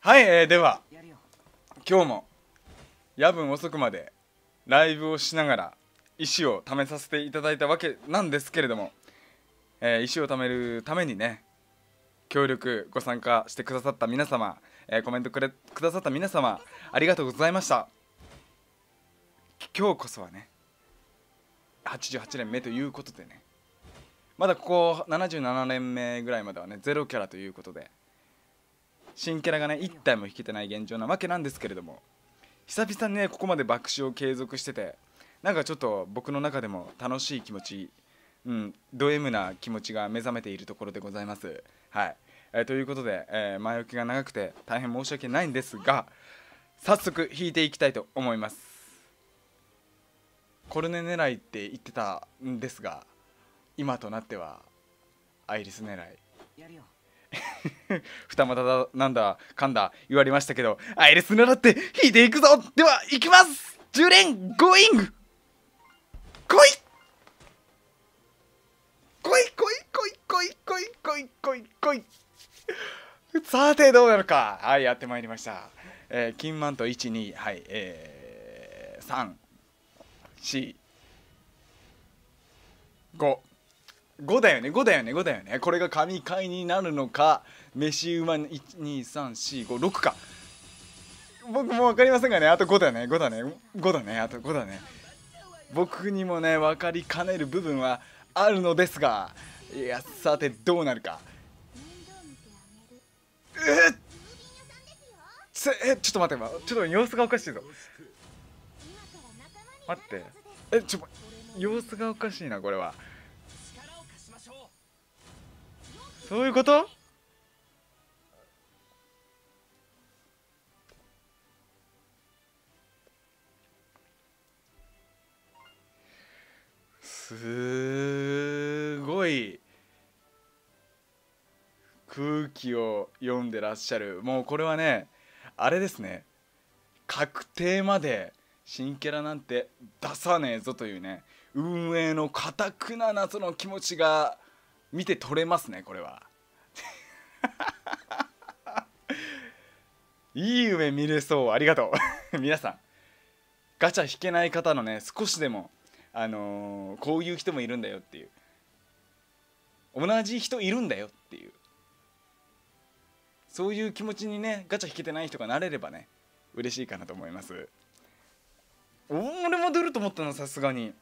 はい、えー、では今日も夜分遅くまでライブをしながら石を貯めさせていただいたわけなんですけれども、えー、石を貯めるためにね協力ご参加してくださった皆様、えー、コメントくれくださった皆様ありがとうございました今日こそはね88年目ということでねまだここ77年目ぐらいまではねゼロキャラということで新キャラがね1体も引けてない現状なわけなんですけれども久々にねここまで爆笑を継続しててなんかちょっと僕の中でも楽しい気持ちうんド M な気持ちが目覚めているところでございますはい、えー、ということで、えー、前置きが長くて大変申し訳ないんですが早速引いていきたいと思いますコルネ狙いって言ってたんですが今となってはアイリス狙いやるよ 二股だなんだかんだ言われましたけどアイレス狙って引いていくぞでは行きます10連ゴーイング来い来い来い来い来い来い来い来い来いさてどうなるかはいやってまいりました、えー、金マント12はいえー、345 5だよね5だよね5だよねこれが神回になるのか飯馬123456か僕も分かりませんがねあと5だね5だね5だねあと5だね僕にもね分かりかねる部分はあるのですがいやさてどうなるかえっえちょっと待ってちょっと様子がおかしいぞ待ってえちょ様子がおかしいなこれはそういうことすごい空気を読んでらっしゃるもうこれはねあれですね確定まで新キャラなんて出さねえぞというね運営のかたくな謎の気持ちが見て取れますねこれは いい夢見れそうありがとう 皆さんガチャ引けない方のね少しでもあのー、こういう人もいるんだよっていう同じ人いるんだよっていうそういう気持ちにねガチャ引けてない人がなれればね嬉しいかなと思います俺も出ると思ったのさすがに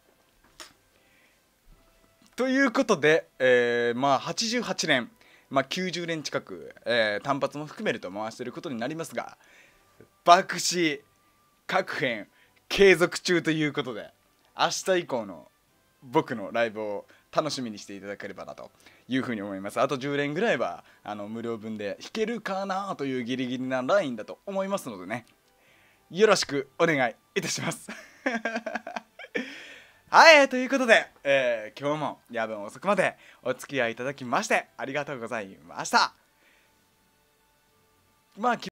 ということで、えー、まあ88年、まあ、90年近く、えー、単発も含めると回していることになりますが爆死各編継続中ということで明日以降の僕のライブを楽しみにしていただければなというふうに思いますあと10連ぐらいはあの無料分で弾けるかなというギリギリなラインだと思いますのでねよろしくお願いいたしますはい、ということで、えー、今日も夜分遅くまでお付き合いいただきましてありがとうございました。まあ